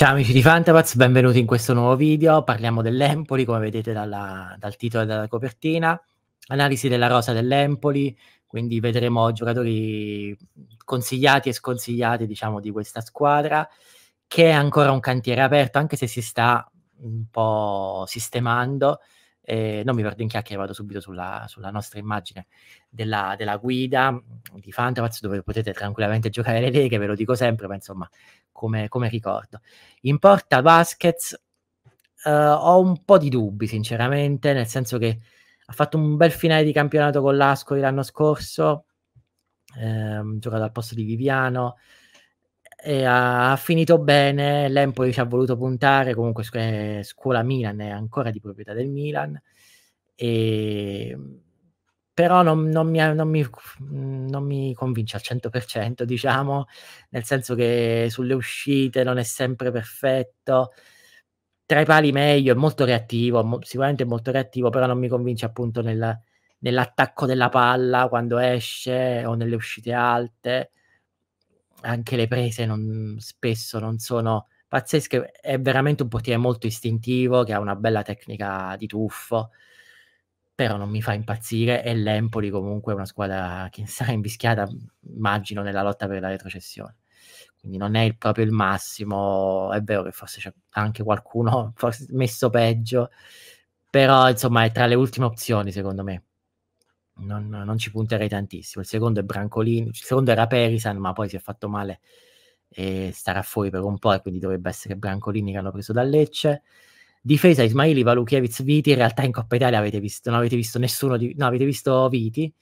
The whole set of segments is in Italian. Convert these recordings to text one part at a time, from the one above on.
Ciao amici di Fantapaz, benvenuti in questo nuovo video. Parliamo dell'Empoli, come vedete dalla, dal titolo e dalla copertina. Analisi della rosa dell'Empoli, quindi vedremo giocatori consigliati e sconsigliati, diciamo, di questa squadra, che è ancora un cantiere aperto, anche se si sta un po' sistemando. Eh, non mi perdo in chiacchiere, vado subito sulla, sulla nostra immagine della, della, guida mm, di Fantavaz dove potete tranquillamente giocare le leghe, ve lo dico sempre, ma insomma, come, come ricordo. In porta Vasquez eh, ho un po' di dubbi, sinceramente, nel senso che ha fatto un bel finale di campionato con l'Ascoli l'anno scorso, ehm, giocato al posto di Viviano, e ha, ha, finito bene, l'Empoli ci ha voluto puntare, comunque scu- eh, scuola Milan è ancora di proprietà del Milan, e... Ehm, però non, non, mi, non, mi, non, mi, convince al 100%, diciamo, nel senso che sulle uscite non è sempre perfetto, tra i pali meglio, è molto reattivo, mo- sicuramente molto reattivo, però non mi convince appunto nella, nell'attacco della palla quando esce o nelle uscite alte anche le prese non, spesso non sono pazzesche, è veramente un portiere molto istintivo che ha una bella tecnica di tuffo, però non mi fa impazzire e l'Empoli comunque è una squadra che sarà invischiata, immagino, nella lotta per la retrocessione. Quindi non è il, proprio il massimo, è vero che forse c'è anche qualcuno messo peggio, però insomma è tra le ultime opzioni secondo me non, non, ci punterei tantissimo. Il secondo è Brancolini, il secondo era Perisan, ma poi si è fatto male e starà fuori per un po', e quindi dovrebbe essere Brancolini che hanno preso da Lecce. Difesa Ismaili, Valukiewicz, Viti. In realtà in Coppa Italia avete visto, non avete visto nessuno di, no, avete visto Viti.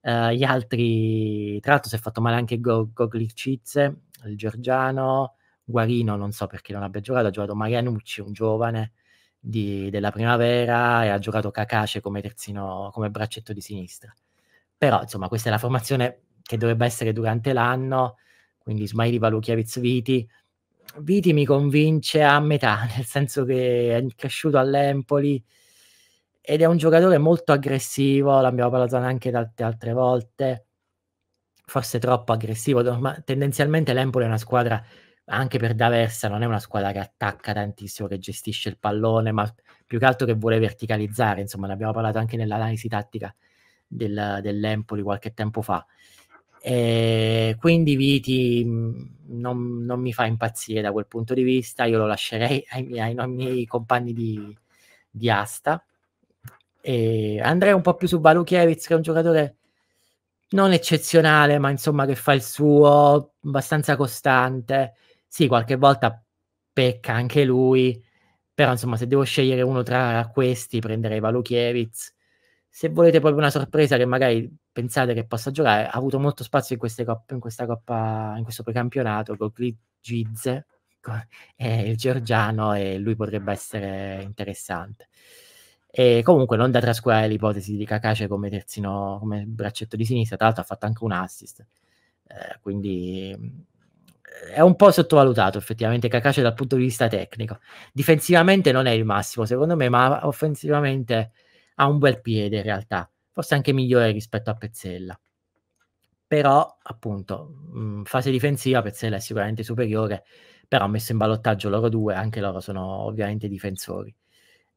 Uh, gli altri, tra l'altro, si è fatto male anche Goglicizze, il Giorgiano, Guarino. Non so perché non abbia giocato. Ha giocato Marianucci, un giovane di, della primavera e ha giocato Cacace come terzino, come braccetto di sinistra. Però, insomma, questa è la formazione che dovrebbe essere durante l'anno, quindi Smaili Valukiewicz Viti. Viti mi convince a metà, nel senso che è cresciuto all'Empoli ed è un giocatore molto aggressivo, l'abbiamo parlato anche tante altre volte, forse troppo aggressivo, ma tendenzialmente l'Empoli è una squadra anche per D'Aversa non è una squadra che attacca tantissimo, che gestisce il pallone, ma più che altro che vuole verticalizzare, insomma, ne abbiamo parlato anche nell'analisi tattica del, dell'Empoli qualche tempo fa. E eh, quindi Viti mm, non, non, mi fa impazzire da quel punto di vista, io lo lascerei ai miei, ai miei compagni di, di asta. E andrei un po' più su Balukiewicz, che è un giocatore non eccezionale, ma insomma che fa il suo, abbastanza costante sì, qualche volta pecca anche lui, però insomma se devo scegliere uno tra questi prenderei Valukiewicz. Se volete proprio una sorpresa che magari pensate che possa giocare, ha avuto molto spazio in, queste coppe, in questa coppa, in questo precampionato con Giz, con, eh, il georgiano e lui potrebbe essere interessante. E comunque non da trascurare l'ipotesi di Cacace come terzino, come braccetto di sinistra, tra l'altro ha fatto anche un assist, eh, quindi è un po' sottovalutato effettivamente Kakashi dal punto di vista tecnico. Difensivamente non è il massimo, secondo me, ma offensivamente ha un bel piede in realtà, forse anche migliore rispetto a Pezzella. Però, appunto, mh, mm, fase difensiva Pezzella è sicuramente superiore, però ha messo in ballottaggio loro due, anche loro sono ovviamente difensori.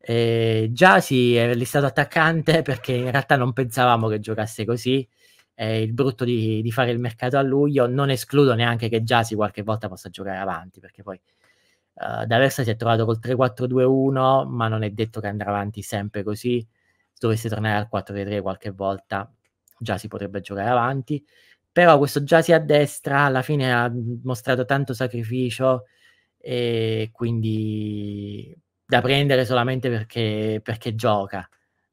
E già si sì, è listato attaccante perché in realtà non pensavamo che giocasse così, eh, il brutto di, di, fare il mercato a luglio, non escludo neanche che Jasi qualche volta possa giocare avanti, perché poi uh, D'Aversa si è trovato col 3-4-2-1, ma non è detto che andrà avanti sempre così, dovesse tornare al 4-3 qualche volta, Giasi potrebbe giocare avanti, però questo Jasi a destra alla fine ha mostrato tanto sacrificio e quindi da prendere solamente perché, perché gioca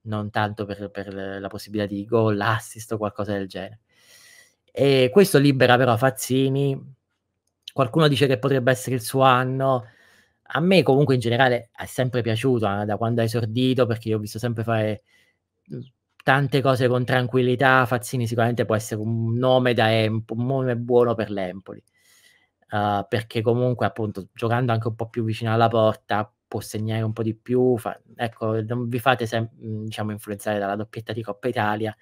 non tanto per, per la possibilità di gol, assist o qualcosa del genere. E questo libera però Fazzini. Qualcuno dice che potrebbe essere il suo anno. A me comunque in generale è sempre piaciuto eh, da quando ha esordito perché io ho visto sempre fare tante cose con tranquillità. Fazzini sicuramente può essere un nome, da Empoli, un nome buono per l'Empoli. Uh, perché comunque appunto giocando anche un po' più vicino alla porta può segnare un po' di più. Fa, ecco, non vi fate sem- mm, diciamo, influenzare dalla doppietta di Coppa Italia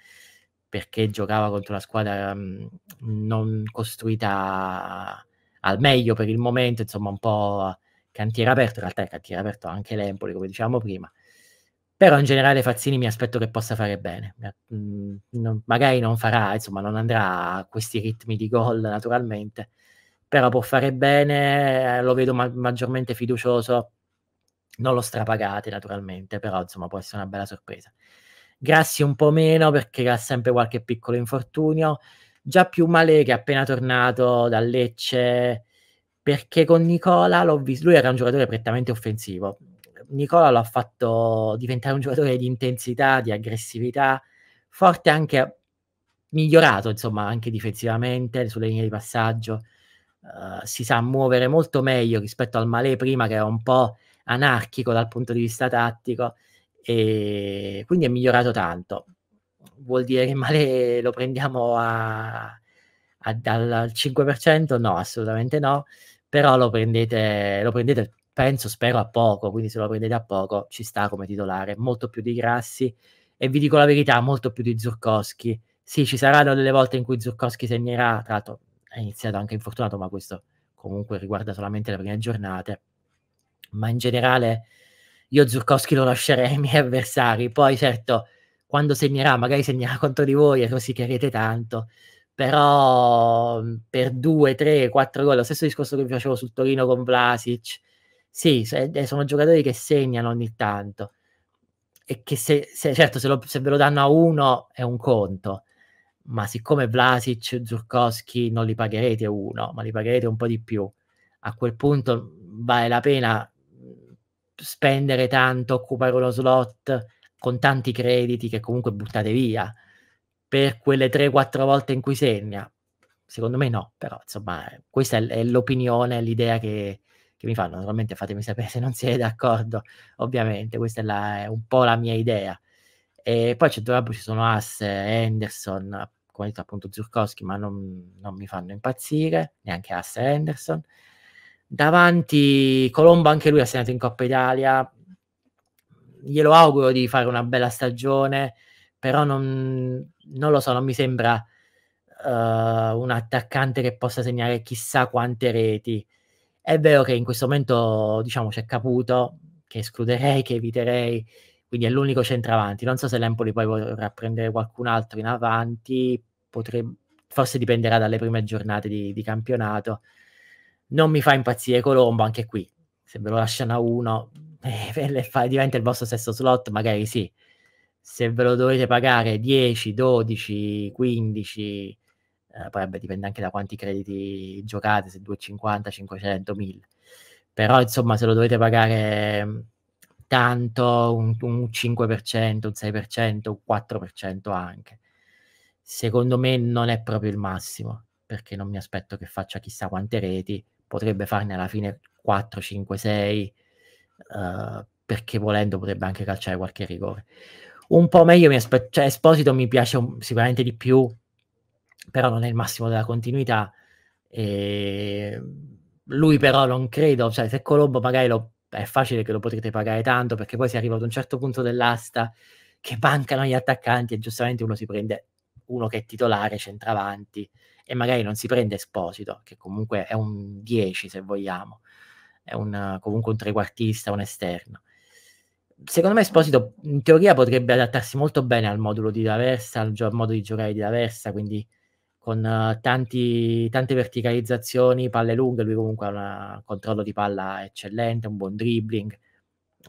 perché giocava contro una squadra mh, mm, non costruita al meglio per il momento, insomma un po' cantiere aperto, in realtà è cantiere aperto anche l'Empoli, come dicevamo prima. Però in generale Fazzini mi aspetto che possa fare bene. Mm, non, magari non farà, insomma, non andrà a questi ritmi di gol naturalmente, però può fare bene, eh, lo vedo ma- maggiormente fiducioso non lo strapagate naturalmente, però insomma può essere una bella sorpresa. Grassi un po' meno perché ha sempre qualche piccolo infortunio, già più male che è appena tornato da Lecce perché con Nicola l'ho visto, lui era un giocatore prettamente offensivo. Nicola l'ha fatto diventare un giocatore di intensità, di aggressività, forte anche migliorato, insomma, anche difensivamente sulle linee di passaggio. Uh, si sa muovere molto meglio rispetto al Malé prima che era un po' anarchico dal punto di vista tattico e quindi è migliorato tanto. Vuol dire che male lo prendiamo a, a, dal 5%? No, assolutamente no, però lo prendete, lo prendete, penso, spero a poco, quindi se lo prendete a poco ci sta come titolare, molto più di Grassi e vi dico la verità, molto più di Zurkowski. Sì, ci saranno delle volte in cui Zurkowski segnerà, tra l'altro è iniziato anche infortunato, ma questo comunque riguarda solamente le prime giornate ma in generale io Zurkowski lo lascerei ai miei avversari. Poi certo, quando segnerà, magari segnerà contro di voi e rosicherete tanto, però mm, per due, tre, quattro gol, lo stesso discorso che vi facevo sul Torino con Vlasic, sì, eh, sono giocatori che segnano ogni tanto e che se, se certo se, lo, se ve lo danno a uno è un conto, ma siccome Vlasic, Zurkowski non li pagherete uno, ma li pagherete un po' di più a quel punto vale la pena mhmm, spendere tanto, occupare uno slot con tanti crediti che comunque buttate via per quelle 3-4 volte in cui segna. Secondo me no, però insomma questa è, è l'opinione, l'idea che, che, mi fanno. Naturalmente fatemi sapere se non siete d'accordo, ovviamente questa è, la, è un po' la mia idea. E poi c'è Dorabo, ci sono Ass, Henderson, come detto appunto Zurkowski, ma non, non mi fanno impazzire, neanche Ass e Henderson. Davanti Colombo anche lui ha segnato in Coppa Italia. Glielo auguro di fare una bella stagione, però non, non lo so, non mi sembra uh, un attaccante che possa segnare chissà quante reti. È vero che in questo momento, diciamo, c'è Caputo, che escluderei, che eviterei, quindi è l'unico centravanti. Non so se l'Empoli poi vorrà prendere qualcun altro in avanti, potrebbe, forse dipenderà dalle prime giornate di, di campionato non mi fa impazzire Colombo anche qui se ve lo lasciano a uno eh, e fa, diventa il vostro stesso slot magari sì se ve lo dovete pagare 10, 12, 15 eh, poi vabbè, dipende anche da quanti crediti giocate se 250, 500, 1000 però insomma se lo dovete pagare mm, tanto un, un 5%, un 6%, un 4% anche secondo me non è proprio il massimo perché non mi aspetto che faccia chissà quante reti potrebbe farne alla fine 4, 5, 6, uh, perché volendo potrebbe anche calciare qualche rigore. Un po' meglio mi aspetto, cioè Esposito mi piace un, sicuramente di più, però non è il massimo della continuità. E lui però non credo, cioè se Colombo magari lo, è facile che lo potrete pagare tanto perché poi si arriva ad un certo punto dell'asta che mancano gli attaccanti e giustamente uno si prende uno che è titolare, centravanti, e magari non si prende Esposito, che comunque è un 10 se vogliamo, è un, comunque un trequartista, un esterno. Secondo me Esposito in teoria potrebbe adattarsi molto bene al modulo di Laversa, al, gio- modo di giocare di Laversa, quindi con uh, tanti, tante verticalizzazioni, palle lunghe, lui comunque ha un controllo di palla eccellente, un buon dribbling,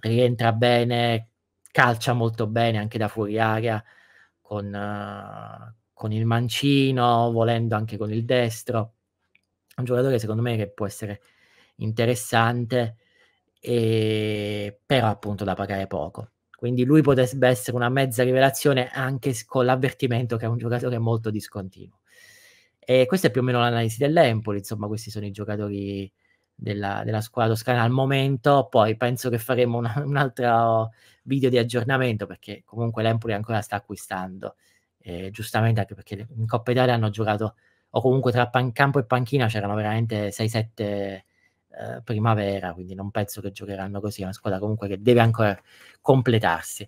rientra bene, calcia molto bene anche da fuori area, con, uh, con il mancino, volendo anche con il destro. Un giocatore secondo me che può essere interessante, e... però appunto da pagare poco. Quindi lui potrebbe essere una mezza rivelazione anche con l'avvertimento che è un giocatore molto discontinuo. E questa è più o meno l'analisi dell'Empoli, insomma questi sono i giocatori della, della, squadra toscana al momento. Poi penso che faremo una, un altro video di aggiornamento perché comunque l'Empoli ancora sta acquistando eh, giustamente anche perché in Coppa Italia hanno giocato, o comunque tra pan- campo e panchina c'erano veramente 6-7 eh, primavera, quindi non penso che giocheranno così, è una squadra comunque che deve ancora completarsi.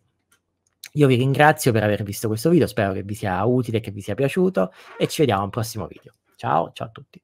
Io vi ringrazio per aver visto questo video, spero che vi sia utile, che vi sia piaciuto e ci vediamo al prossimo video. Ciao, ciao a tutti.